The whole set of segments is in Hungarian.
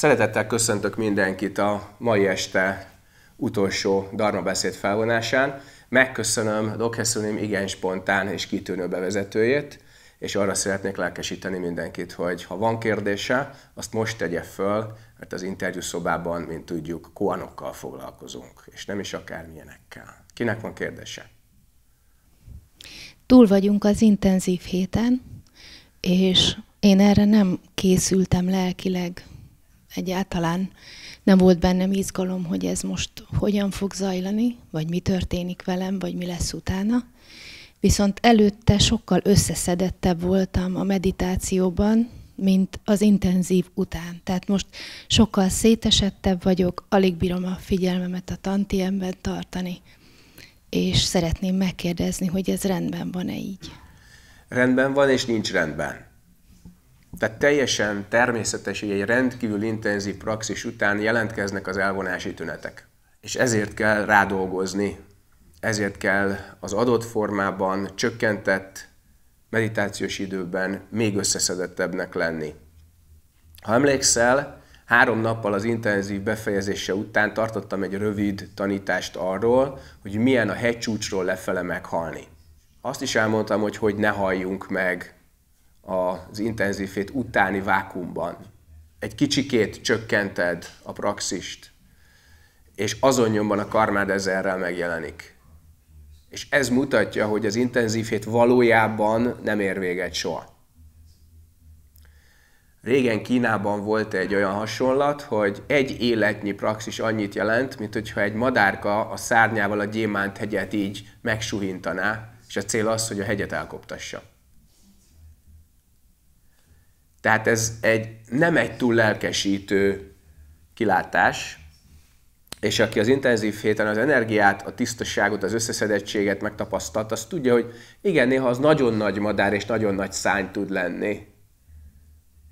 Szeretettel köszöntök mindenkit a mai este utolsó Darma beszéd felvonásán. Megköszönöm Doc Hessunim igen spontán és kitűnő bevezetőjét, és arra szeretnék lelkesíteni mindenkit, hogy ha van kérdése, azt most tegye föl, mert az interjú szobában, mint tudjuk, koanokkal foglalkozunk, és nem is akármilyenekkel. Kinek van kérdése? Túl vagyunk az intenzív héten, és én erre nem készültem lelkileg egyáltalán nem volt bennem izgalom, hogy ez most hogyan fog zajlani, vagy mi történik velem, vagy mi lesz utána. Viszont előtte sokkal összeszedettebb voltam a meditációban, mint az intenzív után. Tehát most sokkal szétesettebb vagyok, alig bírom a figyelmemet a tantiemben tartani, és szeretném megkérdezni, hogy ez rendben van-e így. Rendben van, és nincs rendben. Tehát teljesen természetes, hogy egy rendkívül intenzív praxis után jelentkeznek az elvonási tünetek. És ezért kell rádolgozni, ezért kell az adott formában, csökkentett meditációs időben még összeszedettebbnek lenni. Ha emlékszel, három nappal az intenzív befejezése után tartottam egy rövid tanítást arról, hogy milyen a hegycsúcsról lefele meghalni. Azt is elmondtam, hogy hogy ne halljunk meg az intenzívét utáni vákumban. Egy kicsikét csökkented a praxist, és azon nyomban a karmád ezerrel megjelenik. És ez mutatja, hogy az intenzív hét valójában nem ér véget soha. Régen Kínában volt egy olyan hasonlat, hogy egy életnyi praxis annyit jelent, mint hogyha egy madárka a szárnyával a gyémánt hegyet így megsuhintaná, és a cél az, hogy a hegyet elkoptassa. Tehát ez egy, nem egy túl lelkesítő kilátás, és aki az intenzív héten az energiát, a tisztaságot, az összeszedettséget megtapasztalt, az tudja, hogy igen, néha az nagyon nagy madár és nagyon nagy szány tud lenni.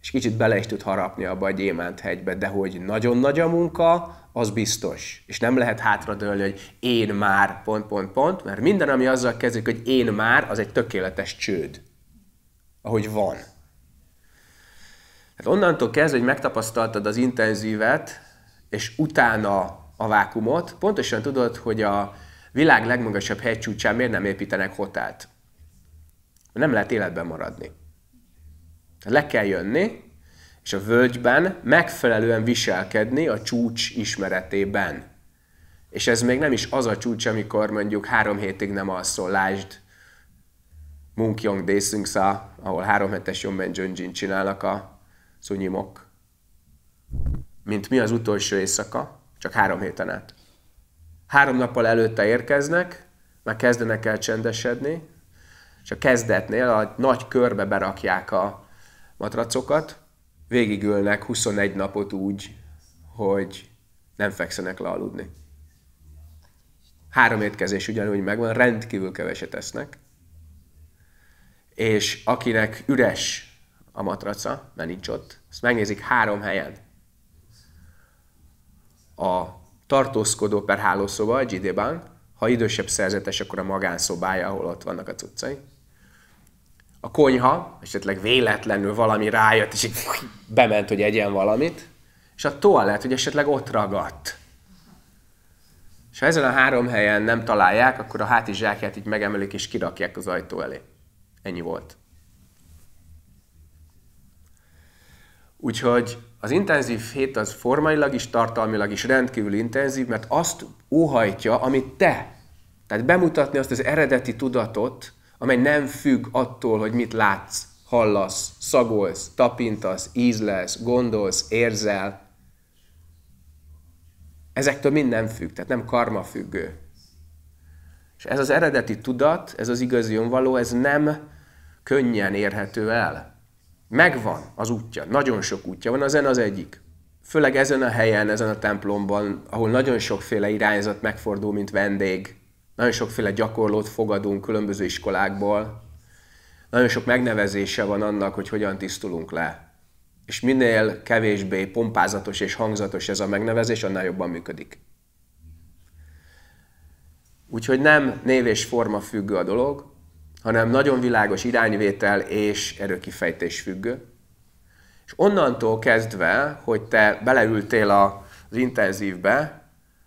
És kicsit bele is tud harapni abba a gyémánt hegybe, de hogy nagyon nagy a munka, az biztos. És nem lehet hátradőlni, hogy én már, pont, pont, pont, mert minden, ami azzal kezdődik, hogy én már, az egy tökéletes csőd. Ahogy van. Hát onnantól kezdve, hogy megtapasztaltad az intenzívet, és utána a vákumot, pontosan tudod, hogy a világ legmagasabb hegycsúcsán miért nem építenek hotelt. Nem lehet életben maradni. Le kell jönni, és a völgyben megfelelően viselkedni a csúcs ismeretében. És ez még nem is az a csúcs, amikor mondjuk három hétig nem alszol, lásd Munkyong szá, ahol három hetes Yomben Jönjin csinálnak a szunyimok, mint mi az utolsó éjszaka, csak három héten át. Három nappal előtte érkeznek, már kezdenek el csendesedni, és a kezdetnél a nagy körbe berakják a matracokat, végigülnek 21 napot úgy, hogy nem fekszenek le aludni. Három étkezés ugyanúgy megvan, rendkívül keveset esznek, és akinek üres a matraca, mert nincs ott. Ezt megnézik három helyen. A tartózkodó per hálószoba, a GD-ban, ha idősebb szerzetes, akkor a magánszobája, ahol ott vannak a cuccai. A konyha, esetleg véletlenül valami rájött, és így bement, hogy egyen valamit. És a toalett, hogy esetleg ott ragadt. És ha ezen a három helyen nem találják, akkor a hátizsákját így megemelik és kirakják az ajtó elé. Ennyi volt. Úgyhogy az intenzív hét az formailag is, tartalmilag is rendkívül intenzív, mert azt óhajtja, amit te. Tehát bemutatni azt az eredeti tudatot, amely nem függ attól, hogy mit látsz, hallasz, szagolsz, tapintasz, ízlelsz, gondolsz, érzel. Ezektől mind nem függ, tehát nem karma függő. És ez az eredeti tudat, ez az igazi önvaló, ez nem könnyen érhető el. Megvan az útja, nagyon sok útja van, ezen az egyik. Főleg ezen a helyen, ezen a templomban, ahol nagyon sokféle irányzat megfordul, mint vendég, nagyon sokféle gyakorlót fogadunk különböző iskolákból, nagyon sok megnevezése van annak, hogy hogyan tisztulunk le. És minél kevésbé pompázatos és hangzatos ez a megnevezés, annál jobban működik. Úgyhogy nem név és forma függő a dolog, hanem nagyon világos irányvétel és erőkifejtés függő. És onnantól kezdve, hogy te beleültél a, az intenzívbe,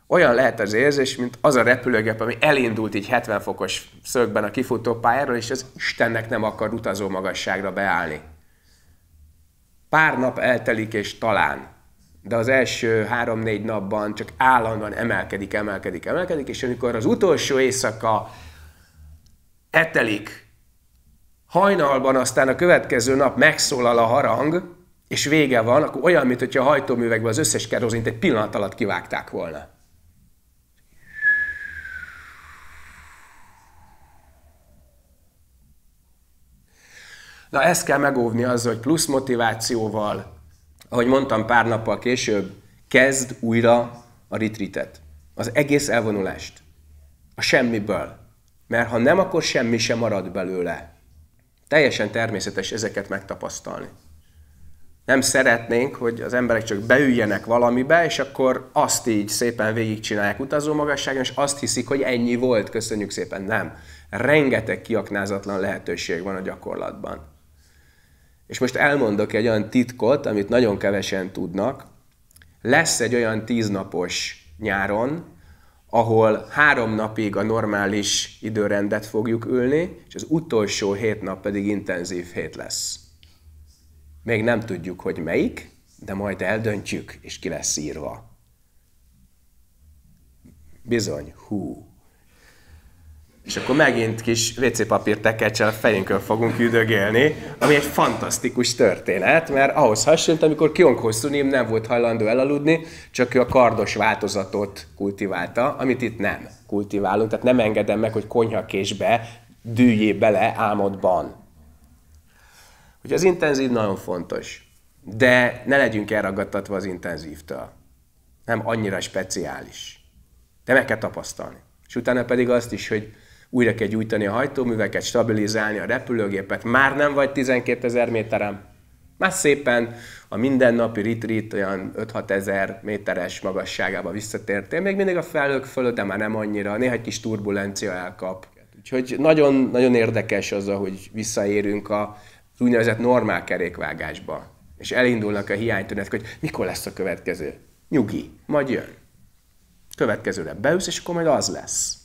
olyan lehet az érzés, mint az a repülőgép, ami elindult így 70 fokos szögben a kifutó pályáról, és az Istennek nem akar utazó magasságra beállni. Pár nap eltelik, és talán. De az első három-négy napban csak állandóan emelkedik, emelkedik, emelkedik, és amikor az utolsó éjszaka etelik. Hajnalban aztán a következő nap megszólal a harang, és vége van, akkor olyan, mint hogyha a hajtóművekben az összes kerozint egy pillanat alatt kivágták volna. Na ezt kell megóvni azzal, hogy plusz motivációval, ahogy mondtam pár nappal később, kezd újra a retreatet. Az egész elvonulást. A semmiből. Mert ha nem, akkor semmi sem marad belőle. Teljesen természetes ezeket megtapasztalni. Nem szeretnénk, hogy az emberek csak beüljenek valamibe, és akkor azt így szépen végigcsinálják utazó magasságon, és azt hiszik, hogy ennyi volt, köszönjük szépen. Nem. Rengeteg kiaknázatlan lehetőség van a gyakorlatban. És most elmondok egy olyan titkot, amit nagyon kevesen tudnak. Lesz egy olyan tíznapos nyáron, ahol három napig a normális időrendet fogjuk ülni, és az utolsó hét nap pedig intenzív hét lesz. Még nem tudjuk, hogy melyik, de majd eldöntjük, és ki lesz írva. Bizony, hú, és akkor megint kis WC papír tekercsel a fejünkön fogunk üdögélni, ami egy fantasztikus történet, mert ahhoz hasonlít, amikor Kion Kosszunim nem volt hajlandó elaludni, csak ő a kardos változatot kultiválta, amit itt nem kultiválunk, tehát nem engedem meg, hogy konyhakésbe dűljé bele álmodban. Hogy az intenzív nagyon fontos, de ne legyünk elragadtatva az intenzívtől. Nem annyira speciális. De meg kell tapasztalni. És utána pedig azt is, hogy újra kell gyújtani a hajtóműveket, stabilizálni a repülőgépet, már nem vagy 12 ezer méteren. Már szépen a mindennapi retreat olyan 5-6 ezer méteres magasságába visszatértél, még mindig a felhők fölött, de már nem annyira, néha egy kis turbulencia elkap. Úgyhogy nagyon, nagyon érdekes az, hogy visszaérünk a úgynevezett normál kerékvágásba. És elindulnak a hiánytünetek, hogy mikor lesz a következő. Nyugi, majd jön. Következőre beülsz, és akkor majd az lesz.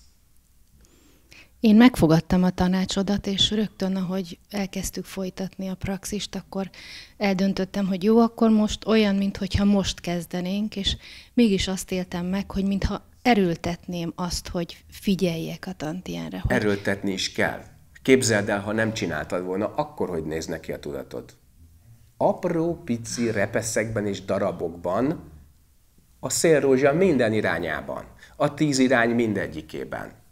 Én megfogadtam a tanácsodat, és rögtön, ahogy elkezdtük folytatni a praxist, akkor eldöntöttem, hogy jó, akkor most olyan, mintha most kezdenénk, és mégis azt éltem meg, hogy mintha erőltetném azt, hogy figyeljek a tantienre. Hogy... Erőltetni is kell. Képzeld el, ha nem csináltad volna, akkor hogy néz neki a tudatod? Apró, pici repeszekben és darabokban, a szélrózsa minden irányában, a tíz irány mindegyikében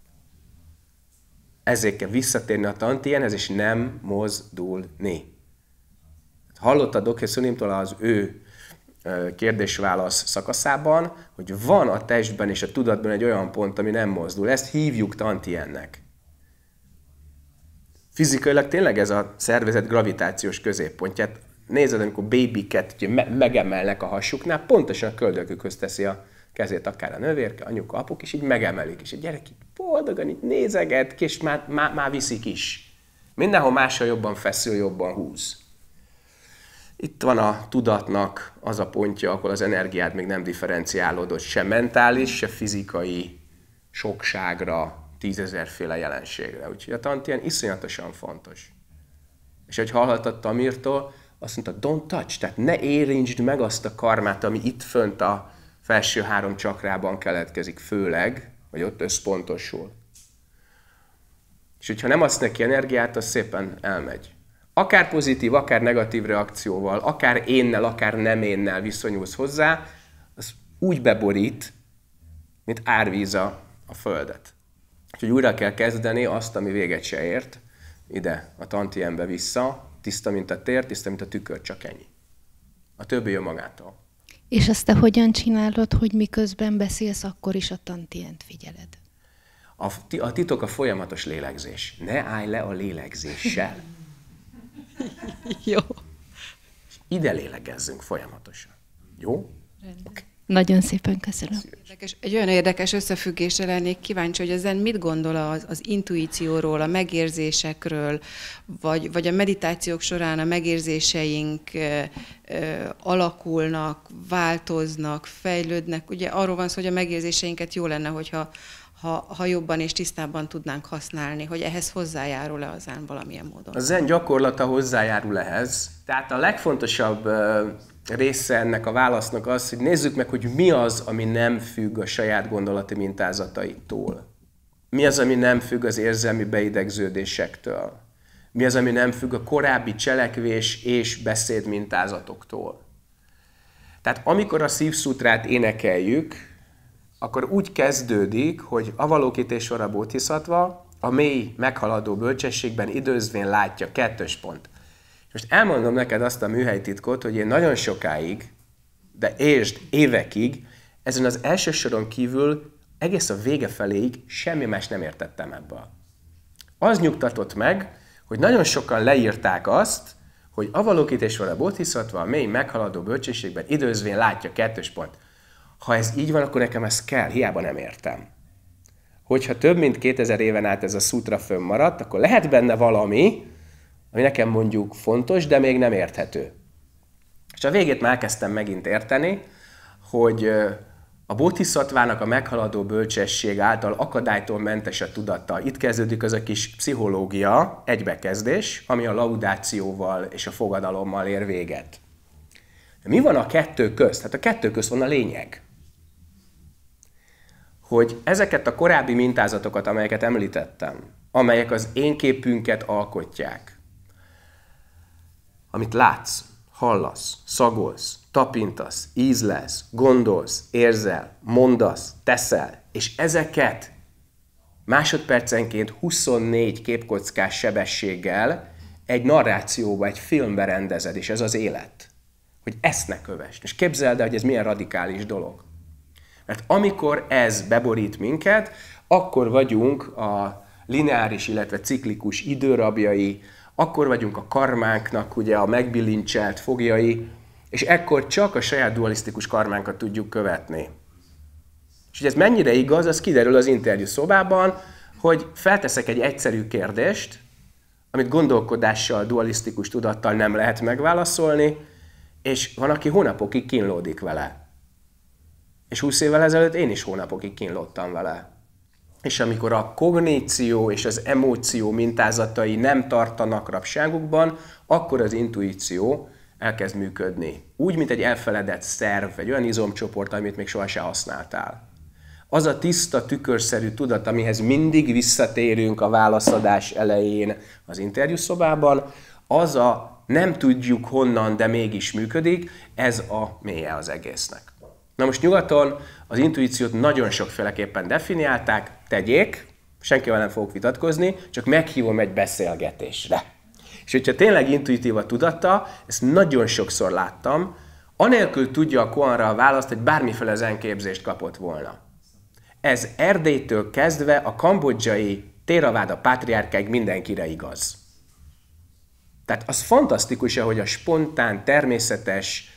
ezért kell visszatérni a tantienhez, és nem mozdulni. Hallotta Dr. Sunimtól az ő kérdés-válasz szakaszában, hogy van a testben és a tudatban egy olyan pont, ami nem mozdul. Ezt hívjuk tantiennek. Fizikailag tényleg ez a szervezet gravitációs középpontját. Nézed, amikor babyket megemelnek a hasuknál, pontosan a köldökükhöz teszi a kezét akár a nővérke, anyuka, apuk is így megemelik, és a gyerek így boldogan itt nézeget, és már, már, már viszik is. Mindenhol máshol jobban feszül, jobban húz. Itt van a tudatnak az a pontja, ahol az energiád még nem differenciálódott se mentális, se fizikai sokságra, tízezerféle jelenségre. Úgyhogy a tant ilyen iszonyatosan fontos. És hogy hallhattad Tamirtól, azt mondta, don't touch, tehát ne érintsd meg azt a karmát, ami itt fönt a felső három csakrában keletkezik főleg, vagy ott összpontosul. És hogyha nem adsz neki energiát, az szépen elmegy. Akár pozitív, akár negatív reakcióval, akár énnel, akár nem énnel viszonyulsz hozzá, az úgy beborít, mint árvíza a földet. Úgyhogy újra kell kezdeni azt, ami véget se ért, ide, a tantiembe vissza, tiszta, mint a tér, tiszta, mint a tükör, csak ennyi. A többi jön magától. És ezt te hogyan csinálod, hogy miközben beszélsz, akkor is a tantient figyeled? A, a titok a folyamatos lélegzés. Ne állj le a lélegzéssel. Jó. Ide lélegezzünk folyamatosan. Jó? Rendben. Okay. Nagyon szépen köszönöm. Érdekes, egy olyan érdekes összefüggésre lennék kíváncsi, hogy ezen mit gondol az, az intuícióról, a megérzésekről, vagy, vagy a meditációk során a megérzéseink ö, ö, alakulnak, változnak, fejlődnek. Ugye arról van szó, hogy a megérzéseinket jó lenne, hogyha ha, ha jobban és tisztábban tudnánk használni, hogy ehhez hozzájárul-e az zen valamilyen módon. A zen gyakorlata hozzájárul ehhez. Tehát a legfontosabb része ennek a válasznak az, hogy nézzük meg, hogy mi az, ami nem függ a saját gondolati mintázataitól. Mi az, ami nem függ az érzelmi beidegződésektől. Mi az, ami nem függ a korábbi cselekvés és beszéd mintázatoktól. Tehát amikor a szívszutrát énekeljük, akkor úgy kezdődik, hogy avalókítésora bótiszatva a mély meghaladó bölcsességben időzvén látja, kettős pont. Most elmondom neked azt a műhelytitkot, hogy én nagyon sokáig, de és évekig, ezen az első soron kívül egész a vége feléig semmi más nem értettem ebből. Az nyugtatott meg, hogy nagyon sokan leírták azt, hogy avalókítésről a bótiszatva a mély meghaladó bölcsességben időzvén látja kettős pont ha ez így van, akkor nekem ez kell, hiába nem értem. Hogyha több mint 2000 éven át ez a szutra fönnmaradt, akkor lehet benne valami, ami nekem mondjuk fontos, de még nem érthető. És a végét már elkezdtem megint érteni, hogy a bodhisattvának a meghaladó bölcsesség által akadálytól mentes a tudatta. Itt kezdődik az a kis pszichológia, egybekezdés, ami a laudációval és a fogadalommal ér véget. Mi van a kettő közt? Hát a kettő közt van a lényeg hogy ezeket a korábbi mintázatokat, amelyeket említettem, amelyek az én képünket alkotják, amit látsz, hallasz, szagolsz, tapintasz, ízlesz, gondolsz, érzel, mondasz, teszel, és ezeket másodpercenként 24 képkockás sebességgel egy narrációba, egy filmbe rendezed, és ez az élet. Hogy ezt ne kövess. És képzeld el, hogy ez milyen radikális dolog. Mert amikor ez beborít minket, akkor vagyunk a lineáris, illetve ciklikus időrabjai, akkor vagyunk a karmánknak ugye a megbilincselt fogjai, és ekkor csak a saját dualisztikus karmánkat tudjuk követni. És hogy ez mennyire igaz, az kiderül az interjú szobában, hogy felteszek egy egyszerű kérdést, amit gondolkodással, dualisztikus tudattal nem lehet megválaszolni, és van, aki hónapokig kínlódik vele. És 20 évvel ezelőtt én is hónapokig kínlottam vele. És amikor a kogníció és az emóció mintázatai nem tartanak rabságukban, akkor az intuíció elkezd működni. Úgy, mint egy elfeledett szerv, egy olyan izomcsoport, amit még sohasem használtál. Az a tiszta, tükörszerű tudat, amihez mindig visszatérünk a válaszadás elején az interjúszobában, az a nem tudjuk honnan, de mégis működik, ez a mélye az egésznek. Na most nyugaton az intuíciót nagyon sokféleképpen definiálták, tegyék, senkivel nem fogok vitatkozni, csak meghívom egy beszélgetésre. És hogyha tényleg intuitív a tudata, ezt nagyon sokszor láttam, anélkül tudja a koanra a választ, hogy bármiféle zenképzést kapott volna. Ez Erdélytől kezdve a kambodzsai téraváda pátriárkáig mindenkire igaz. Tehát az fantasztikus, hogy a spontán, természetes,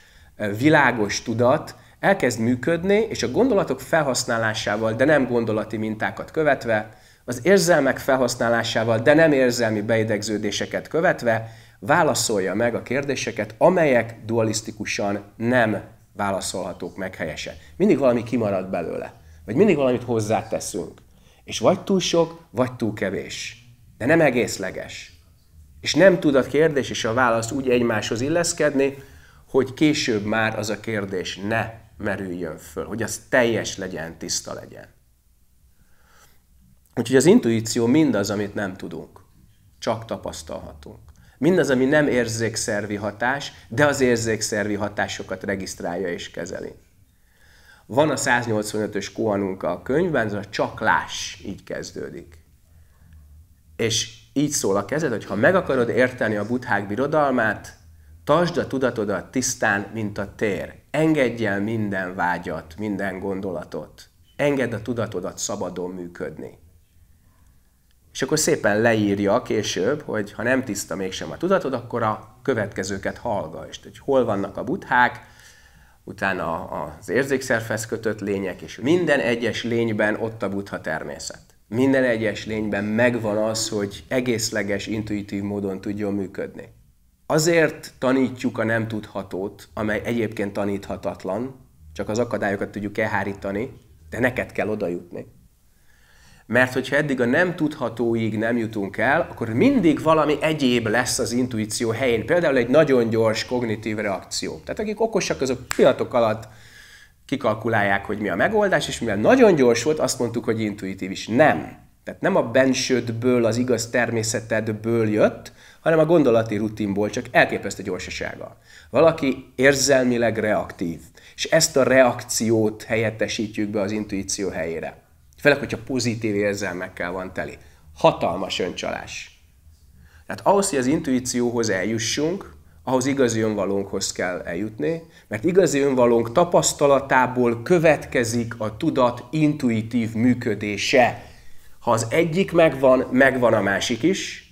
világos tudat elkezd működni, és a gondolatok felhasználásával, de nem gondolati mintákat követve, az érzelmek felhasználásával, de nem érzelmi beidegződéseket követve válaszolja meg a kérdéseket, amelyek dualisztikusan nem válaszolhatók meg helyesen. Mindig valami kimarad belőle, vagy mindig valamit hozzáteszünk. És vagy túl sok, vagy túl kevés. De nem egészleges. És nem tud a kérdés és a válasz úgy egymáshoz illeszkedni, hogy később már az a kérdés ne merüljön föl, hogy az teljes legyen, tiszta legyen. Úgyhogy az intuíció mindaz, amit nem tudunk, csak tapasztalhatunk. Mindaz, ami nem érzékszervi hatás, de az érzékszervi hatásokat regisztrálja és kezeli. Van a 185-ös kohanunka a könyvben, ez a csak láss, így kezdődik. És így szól a kezed, hogy ha meg akarod érteni a buthák birodalmát, Tartsd a tudatodat tisztán, mint a tér. Engedj el minden vágyat, minden gondolatot. Engedd a tudatodat szabadon működni. És akkor szépen leírja később, hogy ha nem tiszta mégsem a tudatod, akkor a következőket hallgass. Hogy hol vannak a buthák, utána az érzékszervhez kötött lények, és minden egyes lényben ott a butha természet. Minden egyes lényben megvan az, hogy egészleges, intuitív módon tudjon működni. Azért tanítjuk a nem tudhatót, amely egyébként taníthatatlan, csak az akadályokat tudjuk elhárítani, de neked kell oda jutni. Mert hogyha eddig a nem tudhatóig nem jutunk el, akkor mindig valami egyéb lesz az intuíció helyén. Például egy nagyon gyors kognitív reakció. Tehát akik okosak, azok pillanatok alatt kikalkulálják, hogy mi a megoldás, és mivel nagyon gyors volt, azt mondtuk, hogy intuitív is. Nem. Tehát nem a bensődből, az igaz természetedből jött, hanem a gondolati rutinból, csak elképesztő gyorsasága. Valaki érzelmileg reaktív, és ezt a reakciót helyettesítjük be az intuíció helyére. Főleg, hogyha pozitív érzelmekkel van teli. Hatalmas öncsalás. Tehát ahhoz, hogy az intuícióhoz eljussunk, ahhoz igazi önvalónkhoz kell eljutni, mert igazi önvalónk tapasztalatából következik a tudat intuitív működése ha az egyik megvan, megvan a másik is.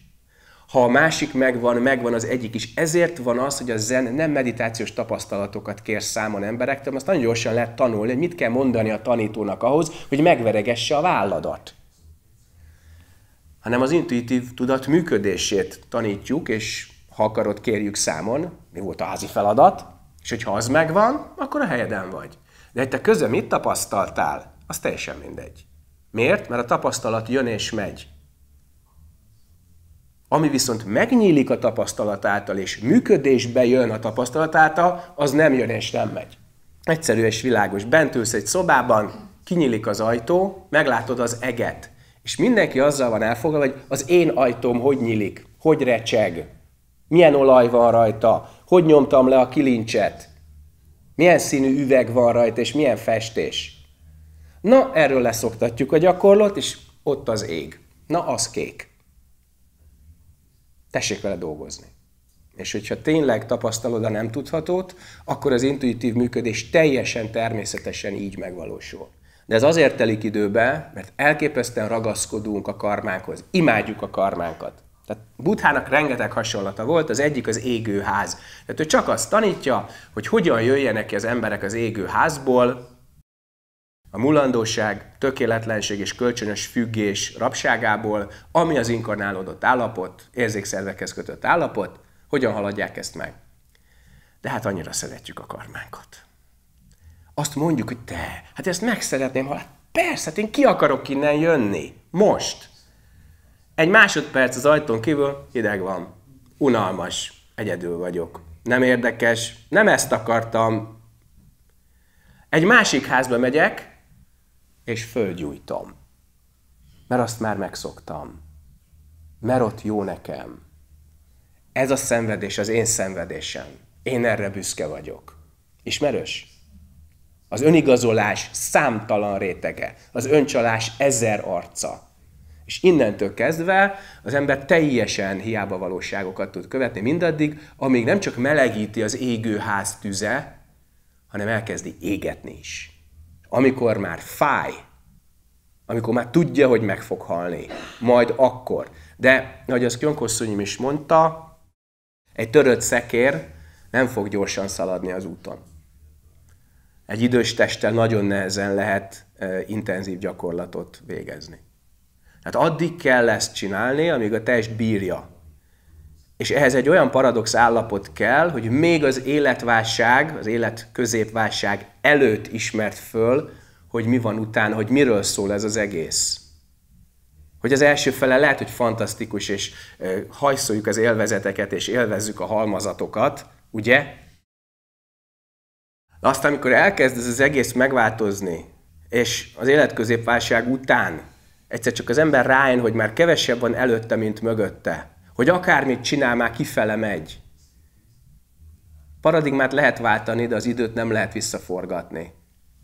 Ha a másik megvan, megvan az egyik is. Ezért van az, hogy a zen nem meditációs tapasztalatokat kér számon emberektől, azt nagyon gyorsan lehet tanulni, hogy mit kell mondani a tanítónak ahhoz, hogy megveregesse a válladat hanem az intuitív tudat működését tanítjuk, és ha akarod, kérjük számon, mi volt a házi feladat, és hogyha az megvan, akkor a helyeden vagy. De hogy te közben mit tapasztaltál, az teljesen mindegy. Miért? Mert a tapasztalat jön és megy. Ami viszont megnyílik a tapasztalat által, és működésbe jön a tapasztalat által, az nem jön és nem megy. Egyszerű és világos. Bent ülsz egy szobában, kinyílik az ajtó, meglátod az eget. És mindenki azzal van elfoglalva, hogy az én ajtóm hogy nyílik, hogy recseg, milyen olaj van rajta, hogy nyomtam le a kilincset, milyen színű üveg van rajta, és milyen festés. Na, erről leszoktatjuk a gyakorlót, és ott az ég. Na, az kék. Tessék vele dolgozni. És hogyha tényleg tapasztalod a nem tudhatót, akkor az intuitív működés teljesen természetesen így megvalósul. De ez azért telik időbe, mert elképesztően ragaszkodunk a karmánkhoz, imádjuk a karmánkat. Tehát Buthának rengeteg hasonlata volt, az egyik az égőház. Tehát ő csak azt tanítja, hogy hogyan jöjjenek ki az emberek az égőházból, a mulandóság, tökéletlenség és kölcsönös függés rabságából, ami az inkarnálódott állapot, érzékszervekhez kötött állapot, hogyan haladják ezt meg. De hát annyira szeretjük a karmánkat. Azt mondjuk, hogy te, hát ezt meg szeretném, ha hát persze, hát én ki akarok innen jönni, most. Egy másodperc az ajtón kívül hideg van, unalmas, egyedül vagyok, nem érdekes, nem ezt akartam. Egy másik házba megyek, és fölgyújtom. Mert azt már megszoktam. Mert ott jó nekem. Ez a szenvedés az én szenvedésem. Én erre büszke vagyok. Ismerős? Az önigazolás számtalan rétege, az öncsalás ezer arca. És innentől kezdve az ember teljesen hiába valóságokat tud követni mindaddig, amíg nem csak melegíti az égő ház tüze, hanem elkezdi égetni is amikor már fáj, amikor már tudja, hogy meg fog halni, majd akkor. De, ahogy az Kionkosszonyim is mondta, egy törött szekér nem fog gyorsan szaladni az úton. Egy idős testtel nagyon nehezen lehet e, intenzív gyakorlatot végezni. Tehát addig kell ezt csinálni, amíg a test bírja és ehhez egy olyan paradox állapot kell, hogy még az életválság, az élet középválság előtt ismert föl, hogy mi van utána, hogy miről szól ez az egész. Hogy az első fele lehet, hogy fantasztikus, és hajszoljuk az élvezeteket, és élvezzük a halmazatokat, ugye? De aztán, amikor elkezd ez az egész megváltozni, és az életközépválság után egyszer csak az ember rájön, hogy már kevesebb van előtte, mint mögötte, hogy akármit csinál, már kifele megy. Paradigmát lehet váltani, de az időt nem lehet visszaforgatni.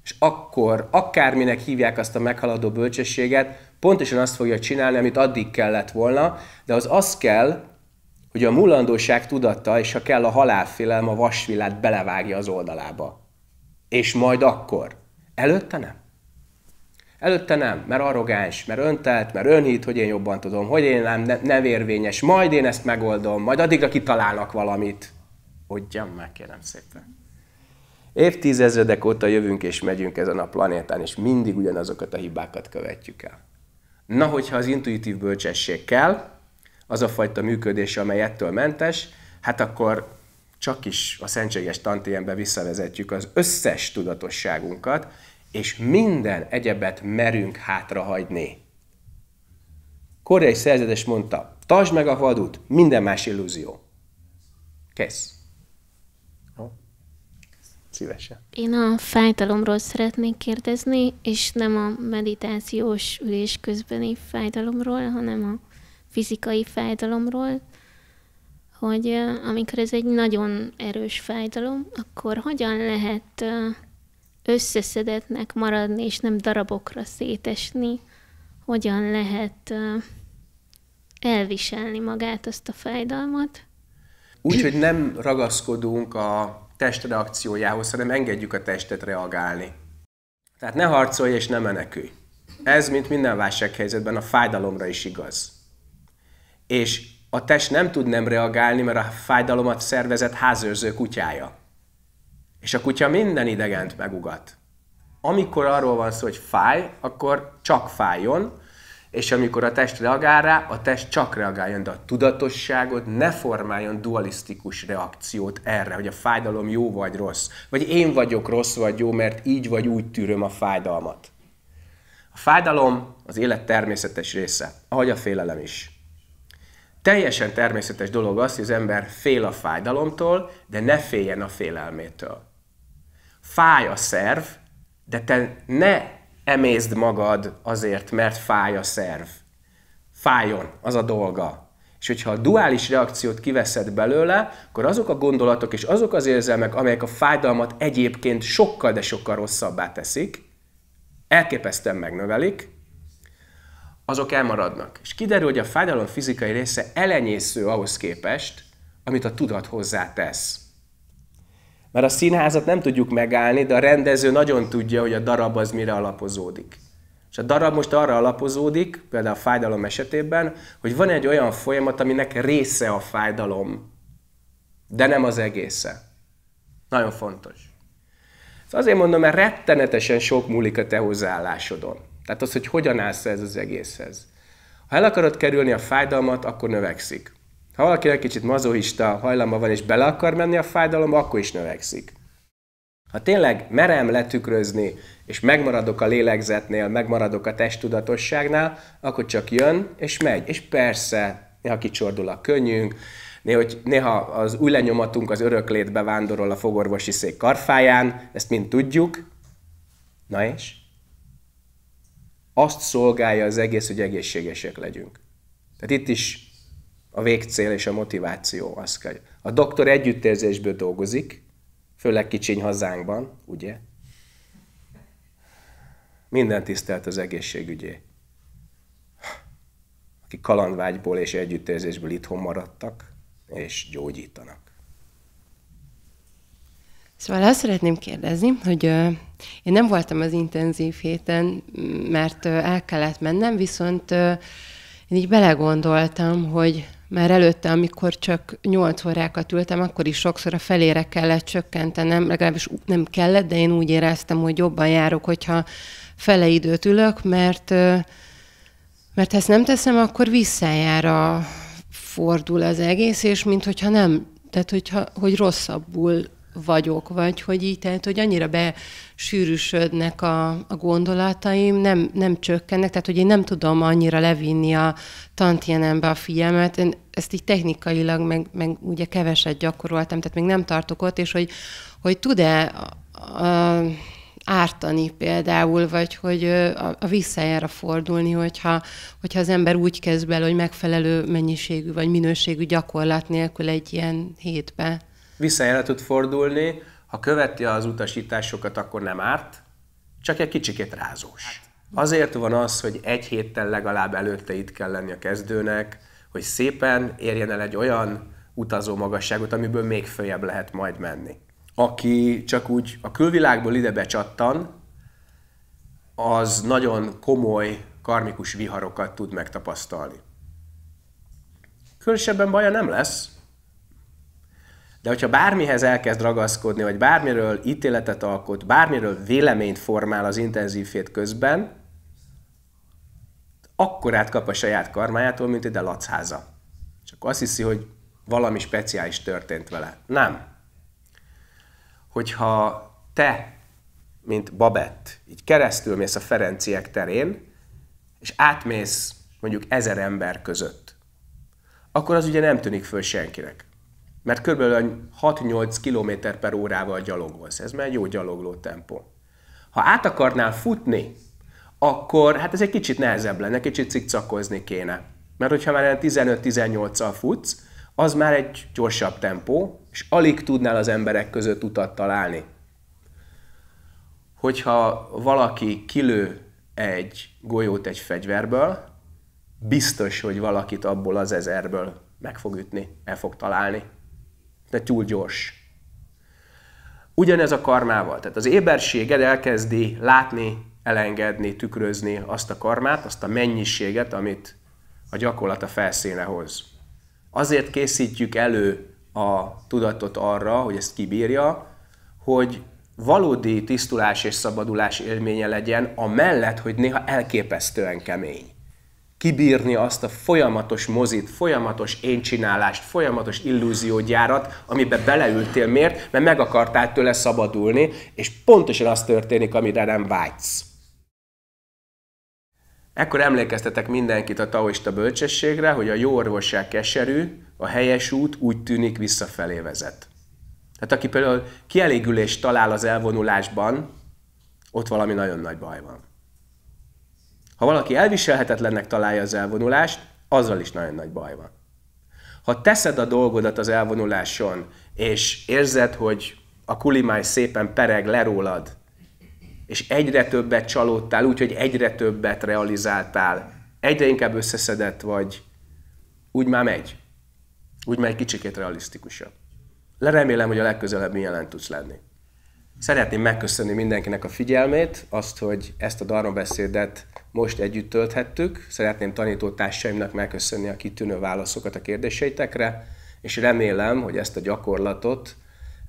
És akkor, akárminek hívják azt a meghaladó bölcsességet, pontosan azt fogja csinálni, amit addig kellett volna, de az az kell, hogy a mulandóság tudatta, és ha kell a halálfélelem, a vasvillát belevágja az oldalába. És majd akkor. Előtte nem. Előtte nem, mert arrogáns, mert öntelt, mert önhit, hogy én jobban tudom, hogy én nem, ne, nem érvényes, majd én ezt megoldom, majd addigra kitalálnak valamit. Hogyan meg, kérem szépen. Évtizedek óta jövünk és megyünk ezen a planétán, és mindig ugyanazokat a hibákat követjük el. Na, hogyha az intuitív bölcsesség kell, az a fajta működés, amely ettől mentes, hát akkor csak is a szentséges tantélyembe visszavezetjük az összes tudatosságunkat, és minden egyebet merünk hátrahagyni. Koreai szerzetes mondta, tartsd meg a vadut, minden más illúzió. Kész. Szívesen. Én a fájdalomról szeretnék kérdezni, és nem a meditációs ülés közbeni fájdalomról, hanem a fizikai fájdalomról, hogy eh, amikor ez egy nagyon erős fájdalom, akkor hogyan lehet eh, összeszedetnek maradni, és nem darabokra szétesni, hogyan lehet elviselni magát azt a fájdalmat. Úgy, hogy nem ragaszkodunk a test reakciójához, hanem engedjük a testet reagálni. Tehát ne harcolj és ne menekülj. Ez, mint minden válsághelyzetben, a fájdalomra is igaz. És a test nem tud nem reagálni, mert a fájdalomat szervezet házőrző kutyája. És a kutya minden idegent megugat. Amikor arról van szó, hogy fáj, akkor csak fájjon, és amikor a test reagál rá, a test csak reagáljon, de a tudatosságod ne formáljon dualisztikus reakciót erre, hogy a fájdalom jó vagy rossz, vagy én vagyok rossz vagy jó, mert így vagy úgy tűröm a fájdalmat. A fájdalom az élet természetes része, ahogy a félelem is. Teljesen természetes dolog az, hogy az ember fél a fájdalomtól, de ne féljen a félelmétől fáj a szerv, de te ne emészd magad azért, mert fáj a szerv. Fájjon, az a dolga. És hogyha a duális reakciót kiveszed belőle, akkor azok a gondolatok és azok az érzelmek, amelyek a fájdalmat egyébként sokkal, de sokkal rosszabbá teszik, elképesztően megnövelik, azok elmaradnak. És kiderül, hogy a fájdalom fizikai része elenyésző ahhoz képest, amit a tudat hozzátesz. Mert a színházat nem tudjuk megállni, de a rendező nagyon tudja, hogy a darab az mire alapozódik. És a darab most arra alapozódik, például a fájdalom esetében, hogy van egy olyan folyamat, aminek része a fájdalom, de nem az egésze. Nagyon fontos. Ez szóval azért mondom, mert rettenetesen sok múlik a te hozzáállásodon. Tehát az, hogy hogyan állsz ez az egészhez. Ha el akarod kerülni a fájdalmat, akkor növekszik. Ha valaki egy kicsit mazohista hajlama van és bele akar menni a fájdalomba, akkor is növekszik. Ha tényleg merem letükrözni, és megmaradok a lélegzetnél, megmaradok a testtudatosságnál, akkor csak jön és megy. És persze, néha kicsordul a könnyünk, néha, néha az új lenyomatunk az öröklétbe vándorol a fogorvosi szék karfáján, ezt mind tudjuk. Na és? Azt szolgálja az egész, hogy egészségesek legyünk. Tehát itt is a végcél és a motiváció az kell. A doktor együttérzésből dolgozik, főleg kicsiny hazánkban, ugye? Minden tisztelt az egészségügyé. Aki kalandvágyból és együttérzésből itthon maradtak, és gyógyítanak. Szóval azt szeretném kérdezni, hogy én nem voltam az intenzív héten, mert el kellett mennem, viszont én így belegondoltam, hogy mert előtte, amikor csak 8 órákat ültem, akkor is sokszor a felére kellett csökkentenem, legalábbis nem kellett, de én úgy éreztem, hogy jobban járok, hogyha fele időt ülök, mert, mert ha ezt nem teszem, akkor visszajára fordul az egész, és hogyha nem, tehát hogyha, hogy rosszabbul vagyok, vagy hogy így, tehát, hogy annyira besűrűsödnek a, a gondolataim, nem, nem csökkennek, tehát, hogy én nem tudom annyira levinni a tantienembe a figyelmet, én ezt így technikailag, meg, meg ugye keveset gyakoroltam, tehát még nem tartok ott, és hogy, hogy tud-e a, a, ártani például, vagy hogy a, a visszajára fordulni, hogyha, hogyha az ember úgy kezd bele, hogy megfelelő mennyiségű vagy minőségű gyakorlat nélkül egy ilyen hétbe visszajára tud fordulni, ha követi az utasításokat, akkor nem árt, csak egy kicsikét rázós. Hát. Azért van az, hogy egy héttel legalább előtte itt kell lenni a kezdőnek, hogy szépen érjen el egy olyan utazó magasságot, amiből még följebb lehet majd menni. Aki csak úgy a külvilágból ide becsattan, az nagyon komoly karmikus viharokat tud megtapasztalni. Különösebben baja nem lesz, de hogyha bármihez elkezd ragaszkodni, vagy bármiről ítéletet alkot, bármiről véleményt formál az intenzív fét közben, akkor átkap a saját karmájától, mint egy lacháza. Csak azt hiszi, hogy valami speciális történt vele. Nem. Hogyha te, mint Babett, így keresztül mész a Ferenciek terén, és átmész mondjuk ezer ember között, akkor az ugye nem tűnik föl senkinek. Mert kb. 6-8 km per órával gyalogolsz. Ez már jó gyalogló tempó. Ha át akarnál futni, akkor hát ez egy kicsit nehezebb lenne, kicsit cikcakozni kéne. Mert hogyha már 15-18-al futsz, az már egy gyorsabb tempó, és alig tudnál az emberek között utat találni. Hogyha valaki kilő egy golyót egy fegyverből, biztos, hogy valakit abból az ezerből meg fog ütni, el fog találni de túl gyors. Ugyanez a karmával. Tehát az éberséged elkezdi látni, elengedni, tükrözni azt a karmát, azt a mennyiséget, amit a gyakorlat a felszínre hoz. Azért készítjük elő a tudatot arra, hogy ezt kibírja, hogy valódi tisztulás és szabadulás élménye legyen, amellett, hogy néha elképesztően kemény kibírni azt a folyamatos mozit, folyamatos éncsinálást, folyamatos illúziógyárat, amiben beleültél. Miért? Mert meg akartál tőle szabadulni, és pontosan az történik, amire nem vágysz. Ekkor emlékeztetek mindenkit a taoista bölcsességre, hogy a jó orvosság keserű, a helyes út úgy tűnik visszafelé vezet. Tehát aki például kielégülést talál az elvonulásban, ott valami nagyon nagy baj van. Ha valaki elviselhetetlennek találja az elvonulást, azzal is nagyon nagy baj van. Ha teszed a dolgodat az elvonuláson, és érzed, hogy a kulimáj szépen pereg lerólad, és egyre többet csalódtál, úgyhogy egyre többet realizáltál, egyre inkább összeszedett vagy, úgy már megy. Úgy már egy kicsikét realisztikusabb. Leremélem, hogy a legközelebb jelen tudsz lenni. Szeretném megköszönni mindenkinek a figyelmét, azt, hogy ezt a darmabeszédet most együtt tölthettük. Szeretném tanítótársaimnak megköszönni a kitűnő válaszokat a kérdéseitekre, és remélem, hogy ezt a gyakorlatot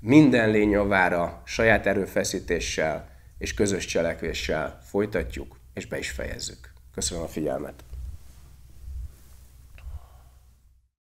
minden lény javára saját erőfeszítéssel és közös cselekvéssel folytatjuk és be is fejezzük. Köszönöm a figyelmet!